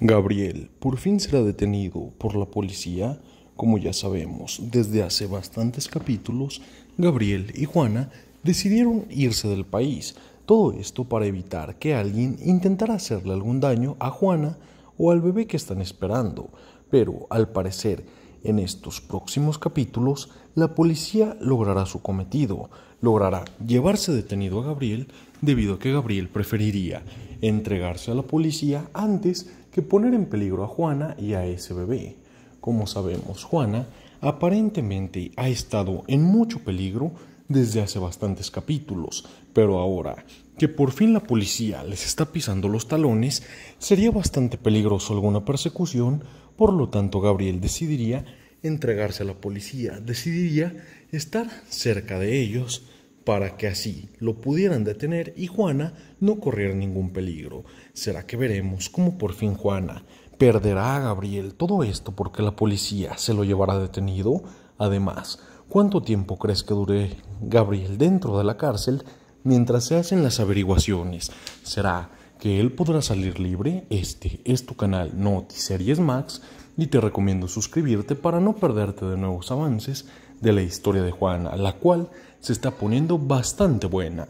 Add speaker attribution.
Speaker 1: Gabriel por fin será detenido por la policía. Como ya sabemos, desde hace bastantes capítulos, Gabriel y Juana decidieron irse del país. Todo esto para evitar que alguien intentara hacerle algún daño a Juana o al bebé que están esperando. Pero, al parecer, en estos próximos capítulos, la policía logrará su cometido. Logrará llevarse detenido a Gabriel debido a que Gabriel preferiría entregarse a la policía antes que poner en peligro a Juana y a ese bebé. Como sabemos, Juana aparentemente ha estado en mucho peligro desde hace bastantes capítulos, pero ahora que por fin la policía les está pisando los talones, sería bastante peligroso alguna persecución, por lo tanto Gabriel decidiría entregarse a la policía, decidiría estar cerca de ellos, para que así lo pudieran detener y Juana no corriera ningún peligro. Será que veremos cómo por fin Juana perderá a Gabriel todo esto porque la policía se lo llevará detenido. Además, ¿cuánto tiempo crees que dure Gabriel dentro de la cárcel mientras se hacen las averiguaciones? ¿Será que él podrá salir libre? Este es tu canal Noticeries Max y te recomiendo suscribirte para no perderte de nuevos avances de la historia de Juana, la cual se está poniendo bastante buena.